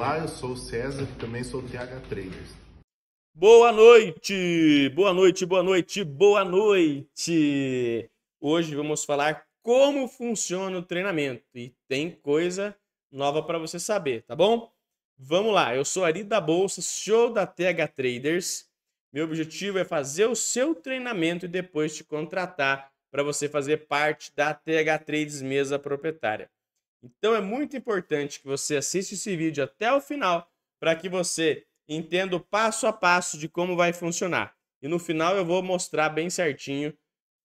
Olá, eu sou o César e também sou o TH Traders. Boa noite! Boa noite, boa noite, boa noite! Hoje vamos falar como funciona o treinamento e tem coisa nova para você saber, tá bom? Vamos lá, eu sou Ari da Bolsa, show da TH Traders. Meu objetivo é fazer o seu treinamento e depois te contratar para você fazer parte da TH Trades Mesa Proprietária. Então é muito importante que você assista esse vídeo até o final para que você entenda o passo a passo de como vai funcionar. E no final eu vou mostrar bem certinho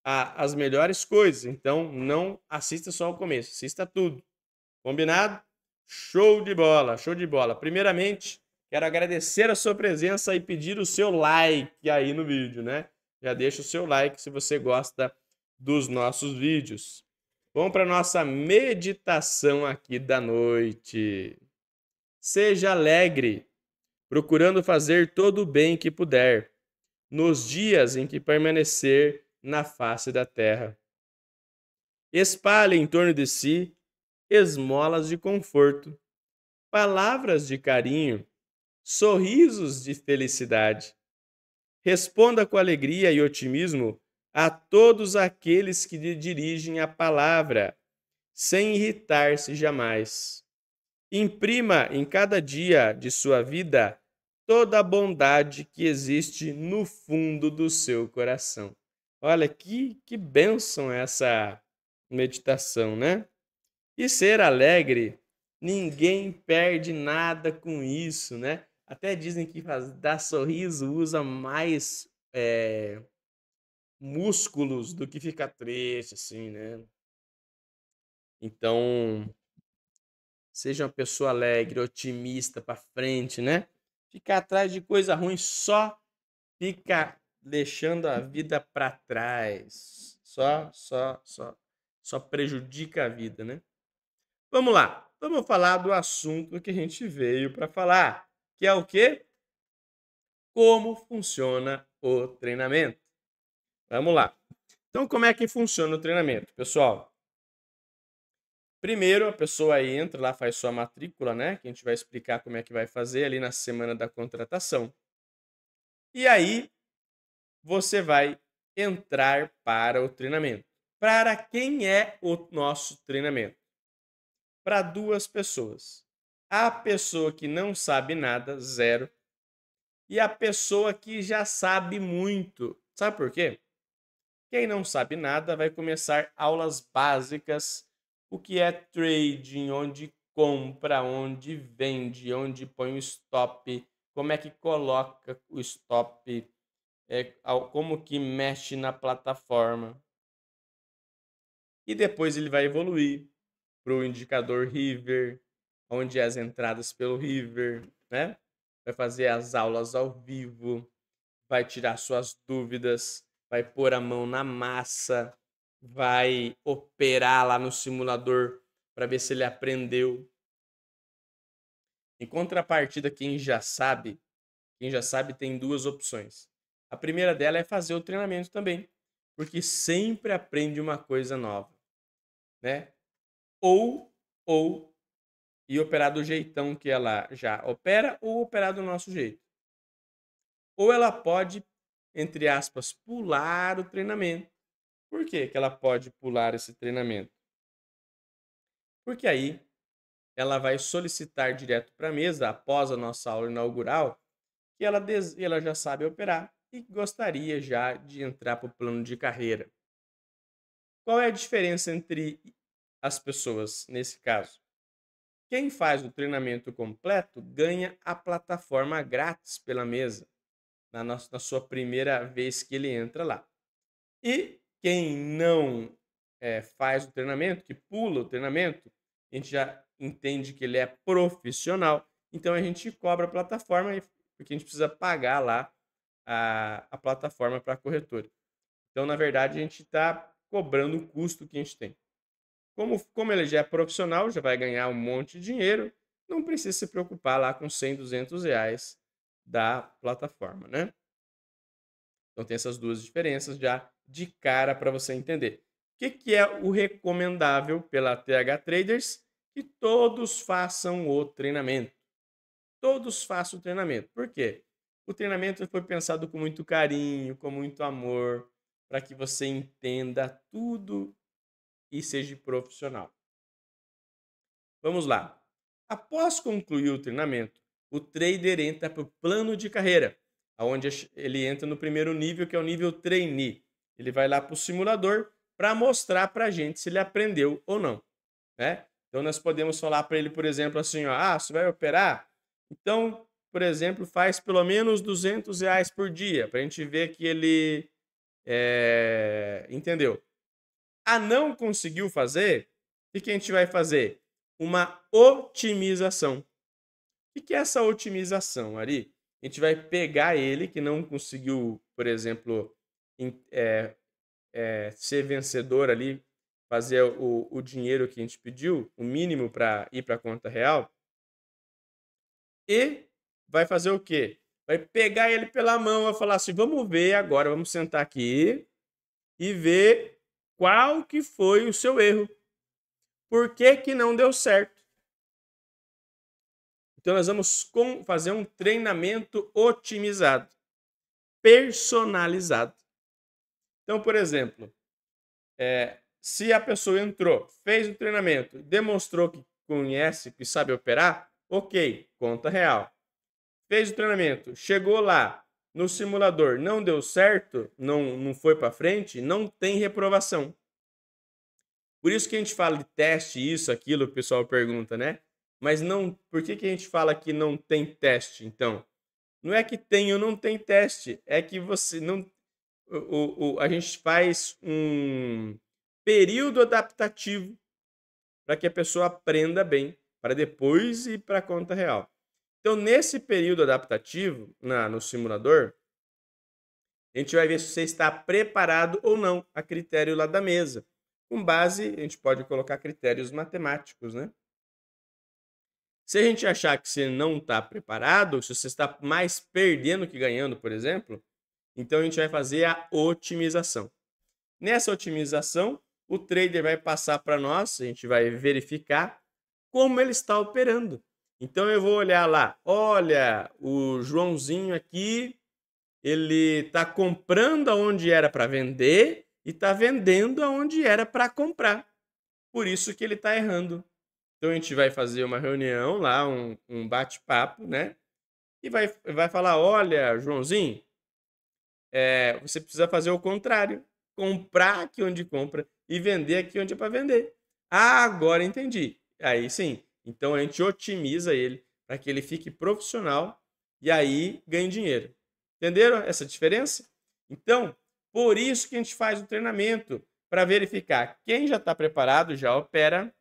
a, as melhores coisas. Então não assista só o começo, assista tudo. Combinado? Show de bola, show de bola. Primeiramente, quero agradecer a sua presença e pedir o seu like aí no vídeo, né? Já deixa o seu like se você gosta dos nossos vídeos. Vamos para a nossa meditação aqui da noite. Seja alegre, procurando fazer todo o bem que puder, nos dias em que permanecer na face da terra. Espalhe em torno de si esmolas de conforto, palavras de carinho, sorrisos de felicidade. Responda com alegria e otimismo a todos aqueles que lhe dirigem a palavra, sem irritar-se jamais. Imprima em cada dia de sua vida toda a bondade que existe no fundo do seu coração. Olha que, que bênção essa meditação, né? E ser alegre, ninguém perde nada com isso, né? Até dizem que faz, dar sorriso usa mais é, músculos do que ficar triste, assim, né? Então, seja uma pessoa alegre, otimista, para frente, né? Ficar atrás de coisa ruim só fica deixando a vida para trás. Só, só, só, só prejudica a vida, né? Vamos lá. Vamos falar do assunto que a gente veio para falar, que é o quê? Como funciona o treinamento. Vamos lá. Então, como é que funciona o treinamento, pessoal? Primeiro, a pessoa entra lá, faz sua matrícula, né? Que a gente vai explicar como é que vai fazer ali na semana da contratação. E aí, você vai entrar para o treinamento. Para quem é o nosso treinamento? Para duas pessoas. A pessoa que não sabe nada, zero. E a pessoa que já sabe muito. Sabe por quê? Quem não sabe nada vai começar aulas básicas, o que é trading, onde compra, onde vende, onde põe o stop, como é que coloca o stop, é, como que mexe na plataforma. E depois ele vai evoluir para o indicador River, onde é as entradas pelo River, né? Vai fazer as aulas ao vivo, vai tirar suas dúvidas, vai pôr a mão na massa, vai operar lá no simulador para ver se ele aprendeu. Em contrapartida, quem já sabe, quem já sabe tem duas opções. A primeira dela é fazer o treinamento também, porque sempre aprende uma coisa nova, né? Ou ou e operar do jeitão que ela já opera ou operar do nosso jeito. Ou ela pode entre aspas, pular o treinamento. Por que, ela pode pular esse treinamento? Porque aí ela vai solicitar direto para a mesa, após a nossa aula inaugural, que ela, ela já sabe operar e gostaria já de entrar para o plano de carreira. Qual é a diferença entre as pessoas nesse caso? Quem faz o treinamento completo ganha a plataforma grátis pela mesa na, nossa, na sua primeira vez que ele entra lá. E quem não é, faz o treinamento, que pula o treinamento, a gente já entende que ele é profissional, então a gente cobra a plataforma, porque a gente precisa pagar lá a, a plataforma para a corretora. Então, na verdade, a gente está cobrando o custo que a gente tem. Como, como ele já é profissional, já vai ganhar um monte de dinheiro, não precisa se preocupar lá com 100, 200 reais da plataforma, né? Então tem essas duas diferenças já de cara para você entender. O que, que é o recomendável pela TH Traders? Que todos façam o treinamento. Todos façam o treinamento. Por quê? O treinamento foi pensado com muito carinho, com muito amor, para que você entenda tudo e seja profissional. Vamos lá. Após concluir o treinamento, o trader entra para o plano de carreira, aonde ele entra no primeiro nível, que é o nível trainee. Ele vai lá para o simulador para mostrar para a gente se ele aprendeu ou não. Né? Então, nós podemos falar para ele, por exemplo, assim, ó, ah, você vai operar? Então, por exemplo, faz pelo menos 200 reais por dia, para a gente ver que ele é, entendeu. A não conseguiu fazer? O que a gente vai fazer? Uma otimização. O que é essa otimização, Ari? A gente vai pegar ele que não conseguiu, por exemplo, é, é, ser vencedor ali, fazer o, o dinheiro que a gente pediu, o mínimo para ir para a conta real, e vai fazer o quê? Vai pegar ele pela mão, vai falar assim: vamos ver agora, vamos sentar aqui e ver qual que foi o seu erro. Por que, que não deu certo? Então, nós vamos fazer um treinamento otimizado, personalizado. Então, por exemplo, é, se a pessoa entrou, fez o treinamento, demonstrou que conhece, que sabe operar, ok, conta real. Fez o treinamento, chegou lá no simulador, não deu certo, não, não foi para frente, não tem reprovação. Por isso que a gente fala de teste, isso, aquilo, o pessoal pergunta, né? Mas não, por que, que a gente fala que não tem teste, então? Não é que tem ou não tem teste, é que você não. O, o, a gente faz um período adaptativo para que a pessoa aprenda bem, para depois ir para a conta real. Então, nesse período adaptativo, na, no simulador, a gente vai ver se você está preparado ou não, a critério lá da mesa. Com base, a gente pode colocar critérios matemáticos, né? Se a gente achar que você não está preparado, se você está mais perdendo que ganhando, por exemplo, então a gente vai fazer a otimização. Nessa otimização, o trader vai passar para nós, a gente vai verificar como ele está operando. Então eu vou olhar lá, olha, o Joãozinho aqui, ele está comprando aonde era para vender e está vendendo aonde era para comprar. Por isso que ele está errando. Então a gente vai fazer uma reunião lá, um, um bate-papo, né? E vai, vai falar: olha, Joãozinho, é, você precisa fazer o contrário. Comprar aqui onde compra e vender aqui onde é para vender. Ah, agora entendi. Aí sim. Então a gente otimiza ele para que ele fique profissional e aí ganhe dinheiro. Entenderam essa diferença? Então, por isso que a gente faz o treinamento para verificar quem já está preparado, já opera,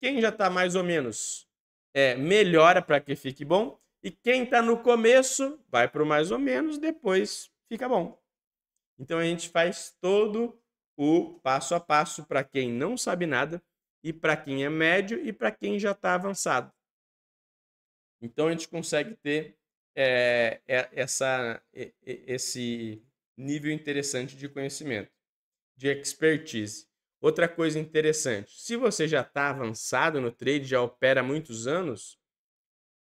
quem já está mais ou menos é, melhora para que fique bom. E quem está no começo vai para o mais ou menos, depois fica bom. Então a gente faz todo o passo a passo para quem não sabe nada e para quem é médio e para quem já está avançado. Então a gente consegue ter é, é essa, esse nível interessante de conhecimento, de expertise. Outra coisa interessante, se você já está avançado no trade, já opera há muitos anos,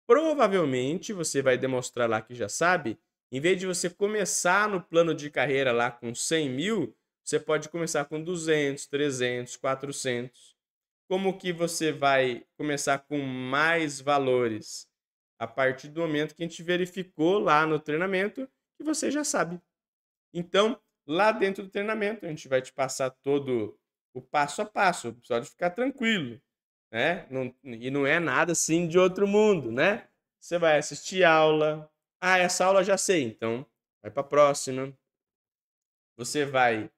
provavelmente você vai demonstrar lá que já sabe, em vez de você começar no plano de carreira lá com 100 mil, você pode começar com 200, 300, 400. Como que você vai começar com mais valores? A partir do momento que a gente verificou lá no treinamento que você já sabe. Então, lá dentro do treinamento, a gente vai te passar todo o passo a passo, o de ficar tranquilo, né? Não, e não é nada assim de outro mundo, né? Você vai assistir aula. Ah, essa aula já sei, então vai para a próxima. Você vai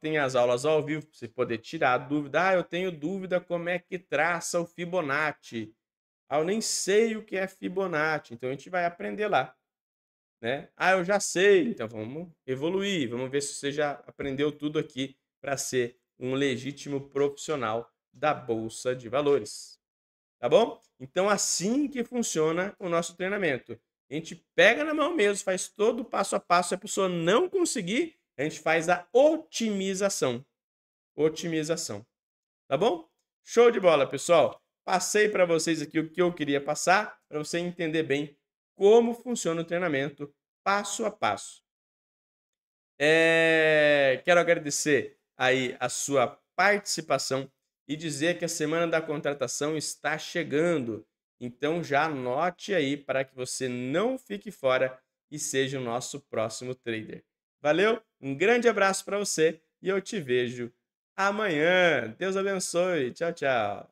tem as aulas ao vivo para você poder tirar a dúvida. Ah, eu tenho dúvida como é que traça o Fibonacci. Ah, eu nem sei o que é Fibonacci, então a gente vai aprender lá. Né? Ah, eu já sei, então vamos evoluir, vamos ver se você já aprendeu tudo aqui para ser um legítimo profissional da bolsa de valores. Tá bom? Então, assim que funciona o nosso treinamento. A gente pega na mão mesmo, faz todo o passo a passo. Se a pessoa não conseguir, a gente faz a otimização. Otimização. Tá bom? Show de bola, pessoal. Passei para vocês aqui o que eu queria passar, para você entender bem como funciona o treinamento passo a passo. É... Quero agradecer aí a sua participação e dizer que a semana da contratação está chegando. Então já anote aí para que você não fique fora e seja o nosso próximo trader. Valeu, um grande abraço para você e eu te vejo amanhã. Deus abençoe. Tchau, tchau.